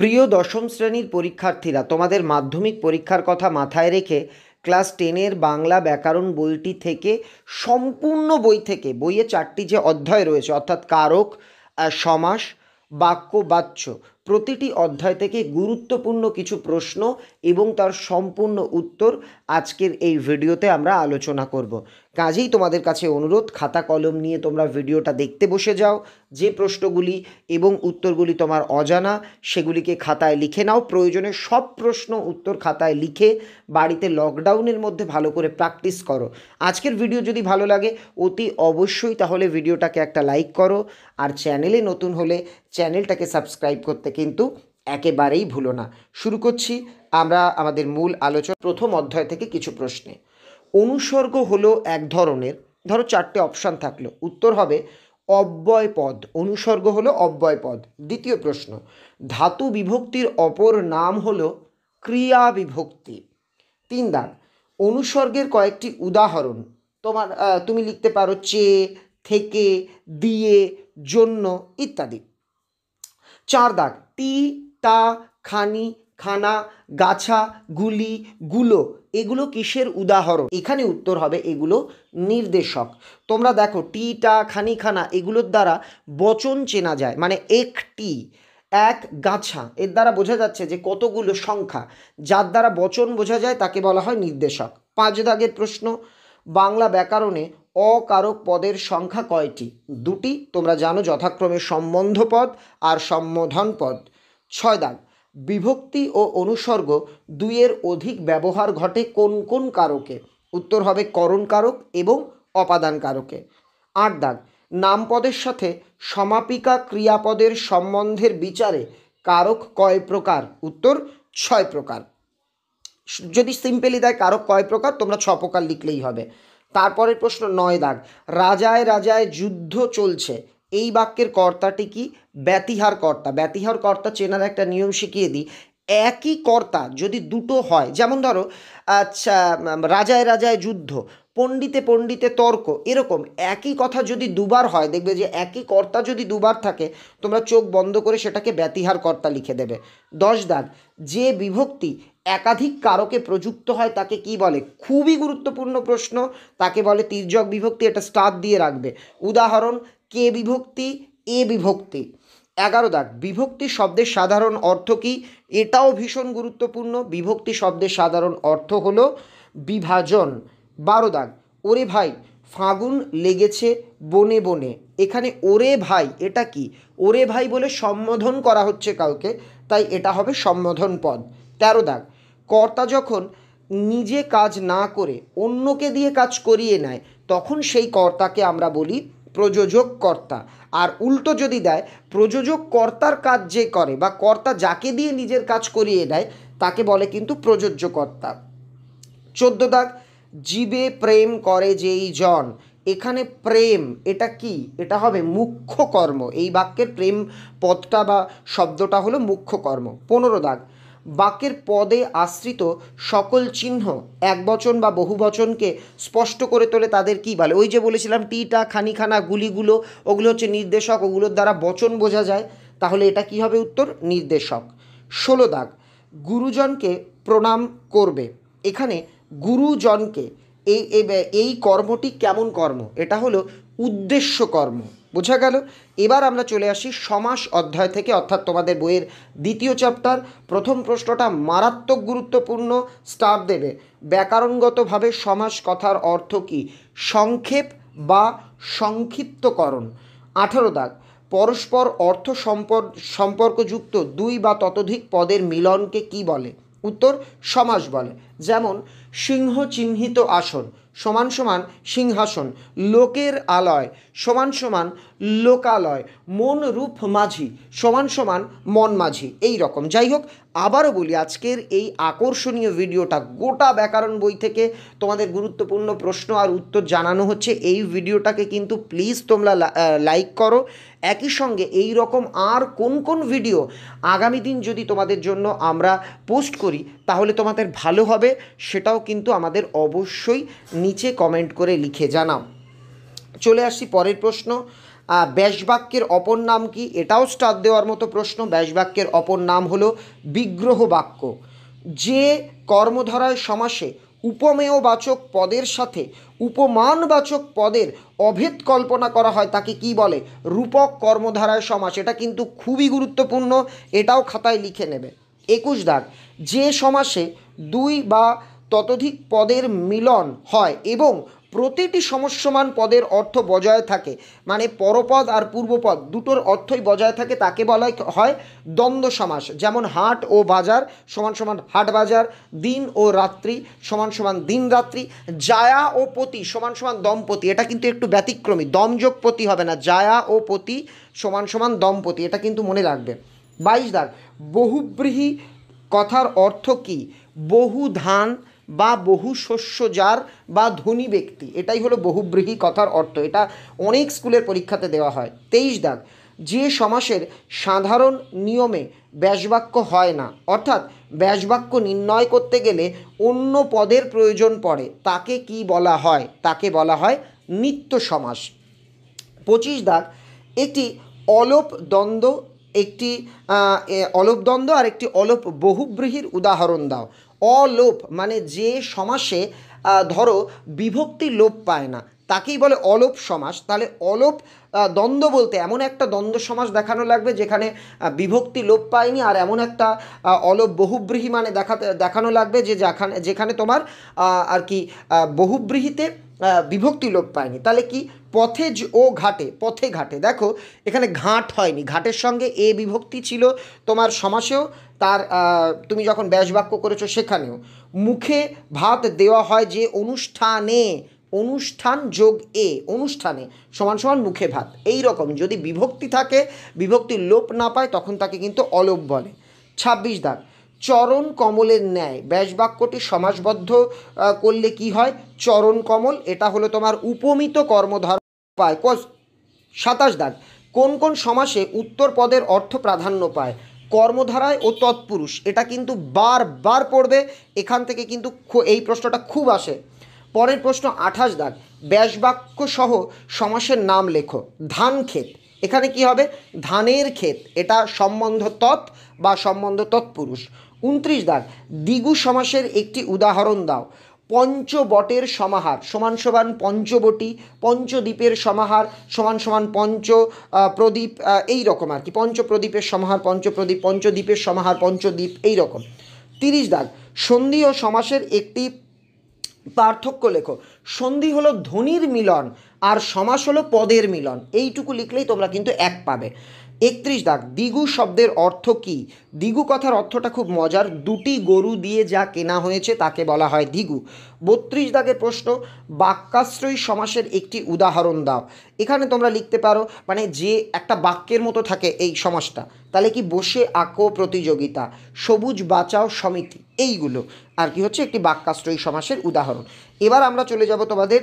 প্রিয় দশম শ্রেণীর পরীক্ষার্থীরা তোমাদের মাধ্যমিক পরীক্ষার কথা মাথায় রেখে ক্লাস টেনের বাংলা ব্যাকরণ বইটি থেকে সম্পূর্ণ বই থেকে বইয়ে চারটি যে অধ্যায় রয়েছে অর্থাৎ কারক সমাস বাক্য বাচ্য প্রতিটি অধ্যায় থেকে গুরুত্বপূর্ণ কিছু প্রশ্ন এবং তার সম্পূর্ণ উত্তর আজকের এই ভিডিওতে আমরা আলোচনা করব কাজেই তোমাদের কাছে অনুরোধ খাতা কলম নিয়ে তোমরা ভিডিওটা দেখতে বসে যাও যে প্রশ্নগুলি এবং উত্তরগুলি তোমার অজানা সেগুলিকে খাতায় লিখে নাও প্রয়োজনে সব প্রশ্ন উত্তর খাতায় লিখে বাড়িতে লকডাউনের মধ্যে ভালো করে প্র্যাকটিস করো আজকের ভিডিও যদি ভালো লাগে অতি অবশ্যই তাহলে ভিডিওটাকে একটা লাইক করো আর চ্যানেলে নতুন হলে চ্যানেলটাকে সাবস্ক্রাইব করতে কিন্তু একেবারেই ভুলো না শুরু করছি আমরা আমাদের মূল আলোচনা প্রথম অধ্যায় থেকে কিছু প্রশ্নে অনুসর্গ হলো এক ধরনের ধরো চারটে অপশান থাকলো উত্তর হবে অব্যয় পদ অনুসর্গ হলো অব্যয় পদ দ্বিতীয় প্রশ্ন ধাতু বিভক্তির অপর নাম হলো ক্রিয়া বিভক্তি তিন দাগ অনুসর্গের কয়েকটি উদাহরণ তোমার তুমি লিখতে পারো চে থেকে দিয়ে জন্য ইত্যাদি চার দাগ টি তা খানি খানা গাছা গুলি গুলো এগুলো কিসের উদাহরণ এখানে উত্তর হবে এগুলো নির্দেশক তোমরা দেখো টি টা খানি খানা এগুলোর দ্বারা বচন চেনা যায় মানে একটি এক গাছা এর দ্বারা বোঝা যাচ্ছে যে কতগুলো সংখ্যা যার দ্বারা বচন বোঝা যায় তাকে বলা হয় নির্দেশক পাঁচ দাগের প্রশ্ন বাংলা ব্যাকরণে অকারক পদের সংখ্যা কয়টি দুটি তোমরা জানো যথাক্রমে সম্বন্ধ পদ আর সম্বোধন পদ ছয় দাগ বিভক্তি ও অনুসর্গ দুইয়ের অধিক ব্যবহার ঘটে কোন কোন কারকে উত্তর হবে করণ কারক এবং অপাদান কারকে আট দাগ নামপদের সাথে সমাপিকা ক্রিয়াপদের সম্বন্ধের বিচারে কারক কয় প্রকার উত্তর ছয় প্রকার যদি সিম্পলি দেয় কারক কয় প্রকার তোমরা ছ প্রকার লিখলেই হবে তারপরের প্রশ্ন নয় দাগ রাজায় রাজায় যুদ্ধ চলছে এই বাক্যের কর্তাটি কি ব্যতিহার কর্তা ব্যতিহার কর্তা চেনার একটা নিয়ম শিখিয়ে দিই একই কর্তা যদি দুটো হয় যেমন ধরো আচ্ছা রাজায় রাজায় যুদ্ধ পণ্ডিতে পণ্ডিতে তর্ক এরকম একই কথা যদি দুবার হয় দেখবে যে একই কর্তা যদি দুবার থাকে তোমরা চোখ বন্ধ করে সেটাকে ব্যতিহার কর্তা লিখে দেবে দশ দাগ যে বিভক্তি একাধিক কারকে প্রযুক্ত হয় তাকে কি বলে খুবই গুরুত্বপূর্ণ প্রশ্ন তাকে বলে তির্যক বিভক্তি এটা স্টার দিয়ে রাখবে উদাহরণ কে বিভক্তি এ বিভক্তি এগারো দাগ বিভক্তি শব্দের সাধারণ অর্থ কি এটাও ভীষণ গুরুত্বপূর্ণ বিভক্তি শব্দের সাধারণ অর্থ হল বিভাজন বারো দাগ ওরে ভাই ফাগুন লেগেছে বনে বনে এখানে ওরে ভাই এটা কি ওরে ভাই বলে সম্বোধন করা হচ্ছে কাউকে তাই এটা হবে সম্বোধন পদ তেরো দাগ কর্তা যখন নিজে কাজ না করে অন্যকে দিয়ে কাজ করিয়ে নেয় তখন সেই কর্তাকে আমরা বলি প্রযোজক কর্তা আর উল্টো যদি দেয় প্রযোজক কর্তার কাজ যে করে বা কর্তা যাকে দিয়ে নিজের কাজ করিয়ে দেয় তাকে বলে কিন্তু প্রযোজ্য কর্তা চোদ্দ দাগ জীবে প্রেম করে যেই জন এখানে প্রেম এটা কি এটা হবে মুখ্য কর্ম এই বাক্যের প্রেম পদটা বা শব্দটা হলো মুখ্য কর্ম পনেরো দাগ বাক্যের পদে আশ্রিত সকল চিহ্ন একবচন বা বহুবচনকে স্পষ্ট করে তোলে তাদের কি বলে ওই যে বলেছিলাম টিটা খানিখানা গুলিগুলো ওগুলো হচ্ছে নির্দেশক ওগুলোর দ্বারা বচন বোঝা যায় তাহলে এটা কি হবে উত্তর নির্দেশক ষোলো দাগ গুরুজনকে প্রণাম করবে এখানে গুরুজনকে এই এই কর্মটি কেমন কর্ম এটা হলো উদ্দেশ্য কর্ম বোঝা গেল এবার আমরা চলে আসি সমাস অধ্যায় থেকে অর্থাৎ তোমাদের বইয়ের দ্বিতীয় চ্যাপ্টার প্রথম প্রশ্নটা মারাত্মক গুরুত্বপূর্ণ স্টার দেবে ব্যাকরণগতভাবে সমাস কথার অর্থ কী সংক্ষেপ বা সংক্ষিপ্তকরণ আঠারো দাগ পরস্পর অর্থ সম্পর সম্পর্কযুক্ত দুই বা ততোধিক পদের মিলনকে কি বলে উত্তর সমাস বলে যেমন সিংহ চিহ্নিত আসন সমান সমান সিংহাসন লোকের আলয় সমান সমান লোকালয় মন রূপ মাঝি সমান সমান মন মাঝি এই রকম যাই হোক আবারও বলি আজকের এই আকর্ষণীয় ভিডিওটা গোটা ব্যাকরণ বই থেকে তোমাদের গুরুত্বপূর্ণ প্রশ্ন আর উত্তর জানানো হচ্ছে এই ভিডিওটাকে কিন্তু প্লিজ তোমরা লাইক করো একই সঙ্গে এই রকম আর কোন কোন ভিডিও আগামী দিন যদি তোমাদের জন্য আমরা পোস্ট করি তাহলে তোমাদের ভালো হবে সেটাও কিন্তু আমাদের অবশ্যই নিচে কমেন্ট করে লিখে জানাও চলে আসি পরের প্রশ্ন ব্যাসবাক্যের অপর নাম কি এটাও স্টার দেওয়ার মতো প্রশ্ন ব্যাসবাক্যের অপর নাম হলো বিগ্রহ বাক্য যে কর্মধারায় সমাসে উপমেয়বাচক পদের সাথে উপমানবাচক পদের অভেদ কল্পনা করা হয় তাকে কি বলে রূপক কর্মধারায় সমাস এটা কিন্তু খুবই গুরুত্বপূর্ণ এটাও খাতায় লিখে নেবে একুশ দাগ যে সমাসে দুই বা ততোধিক পদের মিলন হয় এবং প্রতিটি সমস্যমান পদের অর্থ বজায় থাকে মানে পরপদ আর পূর্বপদ দুটোর অর্থই বজায় থাকে তাকে বলা হয় দ্বন্দ্ব সমাস যেমন হাট ও বাজার সমান সমান হাট বাজার দিন ও রাত্রি সমান সমান দিন রাত্রি জায়া ও পতি সমান সমান দম্পতি এটা কিন্তু একটু ব্যতিক্রমী দমযোগ পতি হবে না জায়া ও পতি সমান সমান দম্পতি এটা কিন্তু মনে রাখবে বাইশ দাগ বহুব্রীহী কথার অর্থ কী বহু ধান বা বহু শস্য যার বা ধনী ব্যক্তি এটাই হলো বহুব্রীহী কথার অর্থ এটা অনেক স্কুলের পরীক্ষাতে দেওয়া হয় তেইশ দাগ যে সমাসের সাধারণ নিয়মে ব্যাসবাক্য হয় না অর্থাৎ ব্যাসবাক্য নির্ণয় করতে গেলে অন্য পদের প্রয়োজন পড়ে তাকে কি বলা হয় তাকে বলা হয় নিত্য সমাস পঁচিশ দাগ একটি অলোপ দ্বন্দ্ব একটি অলোপ দ্বন্দ্ব আর একটি অলোপ বহুব্রীহির উদাহরণ দাও অলোপ মানে যে সমাসে ধরো বিভক্তি লোপ পায় না তাকেই বলে অলোপ সমাস তাহলে অলোপ দ্বন্দ্ব বলতে এমন একটা দ্বন্দ্ব সমাস দেখানো লাগবে যেখানে বিভক্তি লোপ পায়নি আর এমন একটা অলোপ বহুব্রীহি মানে দেখাতে দেখানো লাগবে যে যেখানে যেখানে তোমার আর কি বহুব্রীহিতে বিভক্তি লোপ পায়নি তাহলে কি পথে ও ঘাটে পথে ঘাটে দেখো এখানে ঘাট হয়নি ঘাটের সঙ্গে এ বিভক্তি ছিল তোমার সমাসেও তার তুমি যখন ব্যাসবাক্য করেছো সেখানেও মুখে ভাত দেওয়া হয় যে অনুষ্ঠানে অনুষ্ঠান যোগ এ অনুষ্ঠানে সমান সমান মুখে ভাত এই রকম যদি বিভক্তি থাকে বিভক্তির লোপ না পায় তখন তাকে কিন্তু অলোপ বলে ছাব্বিশ দাগ চরণ কমলের ন্যায় ব্যাসবাক্যটি সমাজবদ্ধ করলে কি হয় চরণ কমল এটা হলো তোমার উপমিত কর্মধারণ পায় সাতাশ দাগ কোন কোন সমাসে উত্তর পদের অর্থ প্রাধান্য পায় কর্মধারায় ও তৎপুরুষ এটা কিন্তু বারবার পড়বে এখান থেকে কিন্তু এই প্রশ্নটা খুব আসে পরের প্রশ্ন আঠাশ দাগ ব্যাসবাক্য সহ সমাসের নাম লেখো ধান ক্ষেত এখানে কি হবে ধানের ক্ষেত এটা সম্বন্ধ তৎ বা সম্বন্ধ তৎপুরুষ উনত্রিশ দাগ দ্বিগু সমাসের একটি উদাহরণ দাও পঞ্চবটের সমাহার সমান সমান পঞ্চবটি পঞ্চদ্বীপের সমাহার সমান সমান পঞ্চ প্রদীপ এই রকম আর কি পঞ্চপ্রদীপের সমাহার পঞ্চপ্রদীপ পঞ্চদ্বীপের সমাহার পঞ্চদ্বীপ এই রকম তিরিশ দাগ সন্ধি ও সমাসের একটি পার্থক্য লেখো সন্ধি হলো ধ্বনির মিলন আর সমাস হলো পদের মিলন এইটুকু লিখলেই তোমরা কিন্তু এক পাবে একত্রিশ দাগ দিগু শব্দের অর্থ কি দিগু কথার অর্থটা খুব মজার দুটি গরু দিয়ে যা কেনা হয়েছে তাকে বলা হয় দিগু বত্রিশ দাগের প্রশ্ন বাক্যাশ্রয়ী সমাসের একটি উদাহরণ দাও এখানে তোমরা লিখতে পারো মানে যে একটা বাক্যের মতো থাকে এই সমাজটা তাহলে কি বসে আঁকো প্রতিযোগিতা সবুজ বাঁচাও সমিতি এইগুলো আর কি হচ্ছে একটি বাক্যাশ্রয়ী সমাসের উদাহরণ এবার আমরা চলে যাব তোমাদের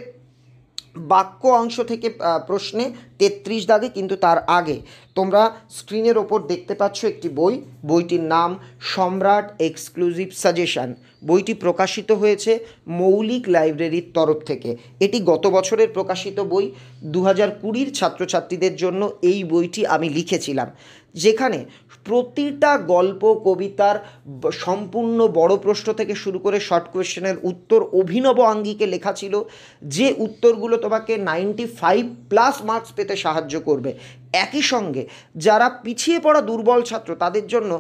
বাক্য অংশ থেকে প্রশ্নে তেত্রিশ দাগে কিন্তু তার আগে তোমরা স্ক্রিনের ওপর দেখতে পাচ্ছ একটি বই বইটির নাম সম্রাট এক্সক্লুসিভ সাজেশান বইটি প্রকাশিত হয়েছে মৌলিক লাইব্রেরির তরফ থেকে এটি গত বছরের প্রকাশিত বই দু হাজার কুড়ির ছাত্রছাত্রীদের জন্য এই বইটি আমি লিখেছিলাম যেখানে প্রতিটা গল্প কবিতার সম্পূর্ণ বড় প্রশ্ন থেকে শুরু করে শর্ট কোয়েশ্চেনের উত্তর অভিনব আঙ্গিকে লেখা ছিল যে উত্তরগুলো তোমাকে নাইনটি ফাইভ প্লাস মার্কস পেতে সাহায্য করবে একই সঙ্গে যারা পিছিয়ে পড়া দুর্বল ছাত্র তাদের জন্য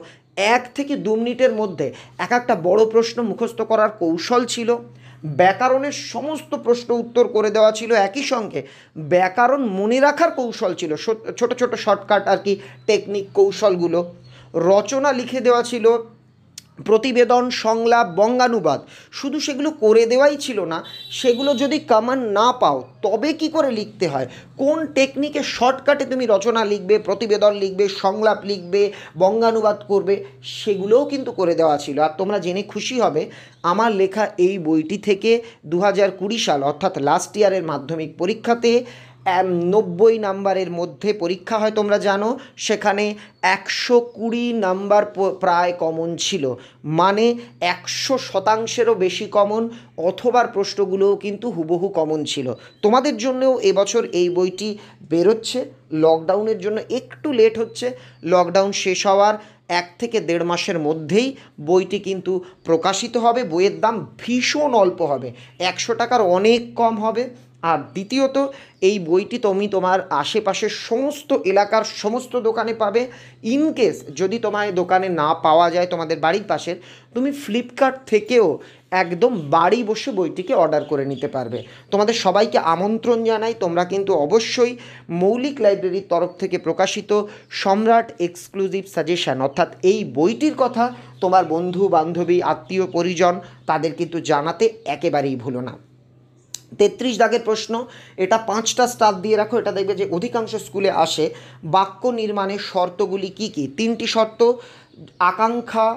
এক থেকে দু মিনিটের মধ্যে এক একটা বড় প্রশ্ন মুখস্থ করার কৌশল ছিল ব্যাকরণের সমস্ত প্রশ্ন উত্তর করে দেওয়া ছিল একই সঙ্গে ব্যাকরণ মনে রাখার কৌশল ছিল ছোট ছোট শর্টকাট আর কি টেকনিক কৌশলগুলো রচনা লিখে দেওয়া ছিল প্রতিবেদন সংলাপ বঙ্গানুবাদ শুধু সেগুলো করে দেওয়াই ছিল না সেগুলো যদি কমান না পাও তবে কি করে লিখতে হয় কোন টেকনিকে শর্টকাটে তুমি রচনা লিখবে প্রতিবেদন লিখবে সংলাপ লিখবে বঙ্গানুবাদ করবে সেগুলোও কিন্তু করে দেওয়া ছিল আর তোমরা জেনে খুশি হবে আমার লেখা এই বইটি থেকে দু সাল অর্থাৎ লাস্ট ইয়ারের মাধ্যমিক পরীক্ষাতে নব্বই নাম্বারের মধ্যে পরীক্ষা হয় তোমরা জানো সেখানে একশো কুড়ি নাম্বার প্রায় কমন ছিল মানে একশো শতাংশেরও বেশি কমন অথবার প্রশ্নগুলোও কিন্তু হুবহু কমন ছিল তোমাদের জন্যও এবছর এই বইটি বেরোচ্ছে লকডাউনের জন্য একটু লেট হচ্ছে লকডাউন শেষ হওয়ার এক থেকে দেড় মাসের মধ্যেই বইটি কিন্তু প্রকাশিত হবে বইয়ের দাম ভীষণ অল্প হবে একশো টাকার অনেক কম হবে আর দ্বিতীয়ত এই বইটি তুমি তোমার আশেপাশের সমস্ত এলাকার সমস্ত দোকানে পাবে ইনকেস যদি তোমায় দোকানে না পাওয়া যায় তোমাদের বাড়ির পাশের তুমি ফ্লিপকার্ট থেকেও একদম বাড়ি বসে বইটিকে অর্ডার করে নিতে পারবে তোমাদের সবাইকে আমন্ত্রণ জানাই তোমরা কিন্তু অবশ্যই মৌলিক লাইব্রেরির তরফ থেকে প্রকাশিত সম্রাট এক্সক্লুসিভ সাজেশান অর্থাৎ এই বইটির কথা তোমার বন্ধু বান্ধবী আত্মীয় পরিজন তাদের কিন্তু জানাতে একেবারেই ভুলো না তেত্রিশ দাগের প্রশ্ন এটা পাঁচটা স্টার দিয়ে রাখো এটা দেখবে যে অধিকাংশ স্কুলে আসে বাক্য নির্মাণের শর্তগুলি কি কি তিনটি শর্ত আকাঙ্ক্ষা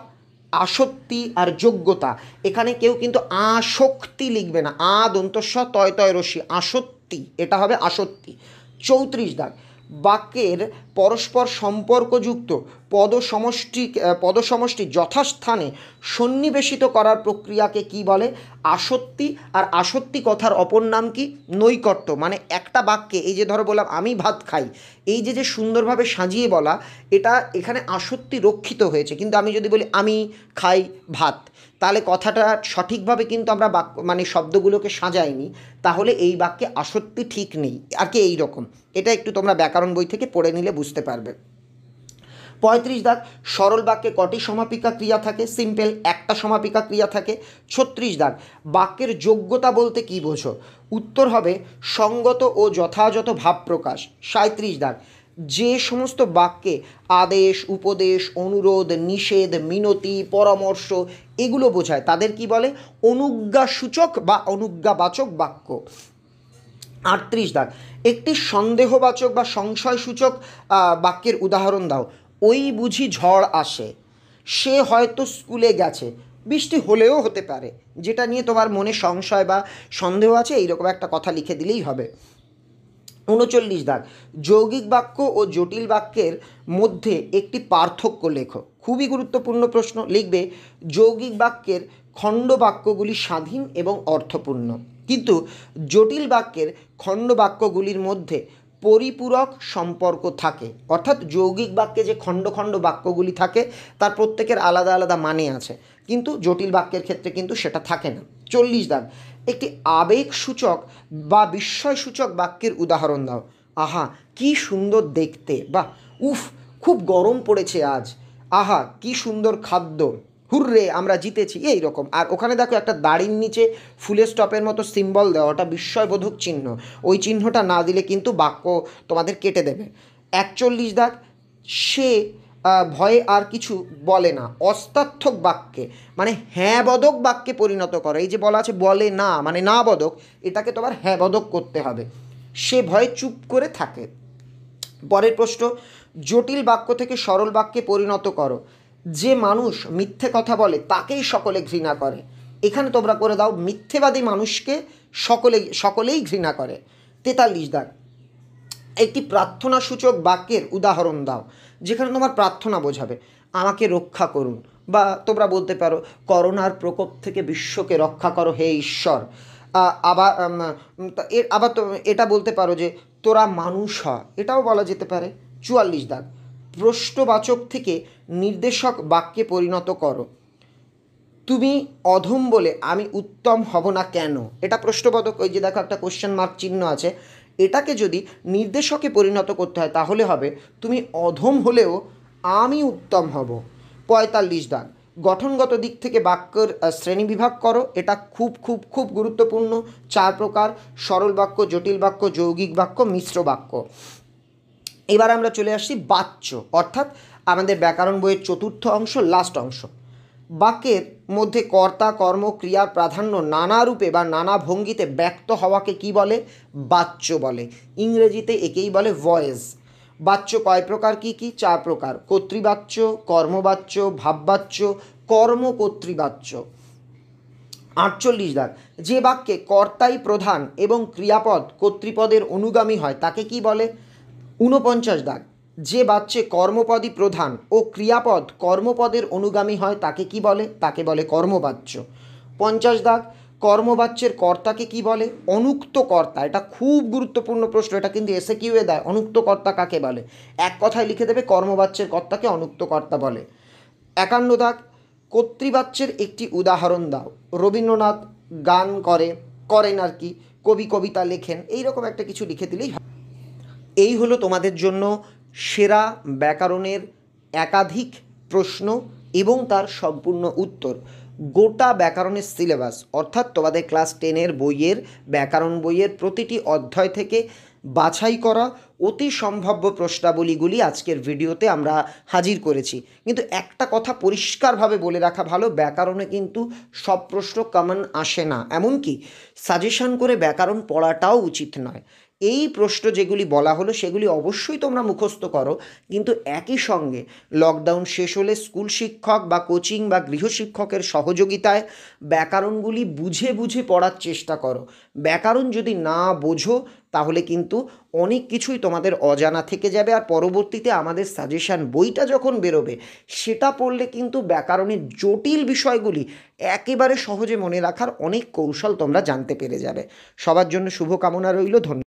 আসক্তি আর যোগ্যতা এখানে কেউ কিন্তু আসক্তি লিখবে না আ দন্তস্ব তয় তয় রশ্মি আসত্যি এটা হবে আসত্যি চৌত্রিশ দাগ বাক্যের পরস্পর সম্পর্কযুক্ত পদসমষ্টি পদসমষ্টি যথাস্থানে সন্নিবেশিত করার প্রক্রিয়াকে কি বলে আসত্তি আর আসত্তি কথার অপর নাম কি নৈকট্য মানে একটা বাক্যে এই যে ধরো বললাম আমি ভাত খাই এই যে যে সুন্দরভাবে সাজিয়ে বলা এটা এখানে আসত্তি রক্ষিত হয়েছে কিন্তু আমি যদি বলি আমি খাই ভাত তাহলে কথাটা সঠিকভাবে কিন্তু আমরা বাক্য মানে শব্দগুলোকে সাজাইনি তাহলে এই বাক্যে আসত্তি ঠিক নেই আর কি এই রকম এটা একটু তোমরা ব্যাকরণ বই থেকে পড়ে নিলে বুঝতে বুঝতে পারবে পঁয়ত্রিশ দাগ সরল বাক্যে কটি সমাপিকা ক্রিয়া থাকে সিম্পল একটা সমাপিকা ক্রিয়া থাকে ছত্রিশ দাগ বাক্যের যোগ্যতা বলতে কি বোঝো উত্তর হবে সঙ্গত ও যথাযথ ভাব প্রকাশ সাঁত্রিশ দাগ যে সমস্ত বাক্যে আদেশ উপদেশ অনুরোধ নিষেধ মিনতি পরামর্শ এগুলো বোঝায় তাদের কি বলে অনুজ্ঞাসূচক বা অনুজ্ঞাবাচক বাক্য আটত্রিশ দাগ একটি সন্দেহবাচক বা সংশয়সূচক বাক্যের উদাহরণ দাও ওই বুঝি ঝড় আসে সে হয়তো স্কুলে গেছে বৃষ্টি হলেও হতে পারে যেটা নিয়ে তোমার মনে সংশয় বা সন্দেহ আছে এইরকম একটা কথা লিখে দিলেই হবে উনচল্লিশ দাগ যৌগিক বাক্য ও জটিল বাক্যের মধ্যে একটি পার্থক্য লেখো খুবই গুরুত্বপূর্ণ প্রশ্ন লিখবে যৌগিক বাক্যের খণ্ডবাক্যগুলি স্বাধীন এবং অর্থপূর্ণ কিন্তু জটিল বাক্যের খণ্ডবাক্যগুলির মধ্যে পরিপূরক সম্পর্ক থাকে অর্থাৎ যৌগিক বাক্যে যে খণ্ড খণ্ড বাক্যগুলি থাকে তার প্রত্যেকের আলাদা আলাদা মানে আছে কিন্তু জটিল বাক্যের ক্ষেত্রে কিন্তু সেটা থাকে না চল্লিশ দাগ একটি আবেগ সূচক বা বিস্ময় সূচক বাক্যের উদাহরণ দাও আহা কি সুন্দর দেখতে বা উফ খুব গরম পড়েছে আজ আহা কি সুন্দর খাদ্য হুররে আমরা জিতেছি এই রকম আর ওখানে দেখো একটা দাড়ির নিচে ফুলের স্টপের মতো সিম্বল দেওয়া ওটা বিস্ময়বোধক চিহ্ন ওই চিহ্নটা না দিলে কিন্তু বাক্য তোমাদের কেটে দেবে একচল্লিশ দাগ সে ভয়ে আর কিছু বলে না অস্তার্থক বাক্যে মানে হ্যাঁ বদক বাক্যে পরিণত করে এই যে বলা আছে বলে না মানে না বদক এটাকে তোমার হ্যাঁ বদক করতে হবে সে ভয়ে চুপ করে থাকে পরের প্রশ্ন জটিল বাক্য থেকে সরল বাক্যে পরিণত করো যে মানুষ মিথ্যে কথা বলে তাকেই সকলে ঘৃণা করে এখানে তোমরা করে দাও মিথ্যেবাদী মানুষকে সকলে সকলেই ঘৃণা করে তেতাল্লিশ দাগ একটি প্রার্থনা সূচক বাক্যের উদাহরণ দাও যেখানে তোমার প্রার্থনা বোঝাবে আমাকে রক্ষা করুন বা তোমরা বলতে পারো করোনার প্রকোপ থেকে বিশ্বকে রক্ষা করো হে ঈশ্বর আবার আবার তো এটা বলতে পারো যে তোরা মানুষ হ এটাও বলা যেতে পারে চুয়াল্লিশ দাগ প্রশ্নবাচক থেকে নির্দেশক বাক্যে পরিণত করো তুমি অধম বলে আমি উত্তম হব না কেন এটা প্রশ্নবাদক ওই যে দেখো একটা কোশ্চেন মার্ক চিহ্ন আছে এটাকে যদি নির্দেশকে পরিণত করতে হয় তাহলে হবে তুমি অধম হলেও আমি উত্তম হব পঁয়তাল্লিশ দাগ গঠনগত দিক থেকে বাক্যের শ্রেণীবিভাগ করো এটা খুব খুব খুব গুরুত্বপূর্ণ চার প্রকার সরল বাক্য জটিল বাক্য যৌগিক বাক্য মিশ্র বাক্য এবার আমরা চলে আসছি বাচ্য অর্থাৎ আমাদের ব্যাকরণ বইয়ের চতুর্থ অংশ লাস্ট অংশ বাক্যের মধ্যে কর্তা কর্ম ক্রিয়ার প্রাধান্য নানা রূপে বা নানা ভঙ্গিতে ব্যক্ত হওয়াকে কি বলে বাচ্য বলে ইংরেজিতে একেই বলে ভয়েস বাচ্য কয় প্রকার কি কি চার প্রকার কর্তৃবাচ্য কর্মবাচ্য ভাববাচ্য কর্ম কর্তৃবাচ্য আটচল্লিশ দাগ যে বাক্যে কর্তাই প্রধান এবং ক্রিয়াপদ কর্তৃপদের অনুগামী হয় তাকে কি বলে ঊনপঞ্চাশ দাগ যে বাচ্চে কর্মপদই প্রধান ও ক্রিয়াপদ কর্মপদের অনুগামী হয় তাকে কি বলে তাকে বলে কর্মবাচ্য পঞ্চাশ দাগ কর্মবাচ্যের কর্তাকে কি বলে অনুক্ত কর্তা এটা খুব গুরুত্বপূর্ণ প্রশ্ন এটা কিন্তু এসে কিউয়ে দেয় অনুক্ত কর্তা কাকে বলে এক কথায় লিখে দেবে কর্মবাচ্যের কর্তাকে অনুক্ত কর্তা বলে একান্ন দাগ কর্তৃবাচ্যের একটি উদাহরণ দাও রবীন্দ্রনাথ গান করে করেন আর কি কবি কবিতা লেখেন এইরকম একটা কিছু লিখে দিলেই এই হলো তোমাদের জন্য সেরা ব্যাকরণের একাধিক প্রশ্ন এবং তার সম্পূর্ণ উত্তর গোটা ব্যাকরণের সিলেবাস অর্থাৎ তোমাদের ক্লাস টেনের বইয়ের ব্যাকরণ বইয়ের প্রতিটি অধ্যায় থেকে বাছাই করা অতি সম্ভাব্য প্রশ্নাবলীগুলি আজকের ভিডিওতে আমরা হাজির করেছি কিন্তু একটা কথা পরিষ্কারভাবে বলে রাখা ভালো ব্যাকরণে কিন্তু সব প্রশ্ন কমন আসে না এমনকি সাজেশন করে ব্যাকরণ পড়াটাও উচিত নয় এই প্রশ্ন যেগুলি বলা হলো সেগুলি অবশ্যই তোমরা মুখস্থ করো কিন্তু একই সঙ্গে লকডাউন শেষ হলে স্কুল শিক্ষক বা কোচিং বা গৃহশিক্ষকের সহযোগিতায় ব্যাকরণগুলি বুঝে বুঝে পড়ার চেষ্টা করো ব্যাকরণ যদি না বোঝো তাহলে কিন্তু অনেক কিছুই তোমাদের অজানা থেকে যাবে আর পরবর্তীতে আমাদের সাজেশান বইটা যখন বেরোবে সেটা পড়লে কিন্তু ব্যাকরণের জটিল বিষয়গুলি একেবারে সহজে মনে রাখার অনেক কৌশল তোমরা জানতে পেরে যাবে সবার জন্য শুভকামনা রইল ধন্যবাদ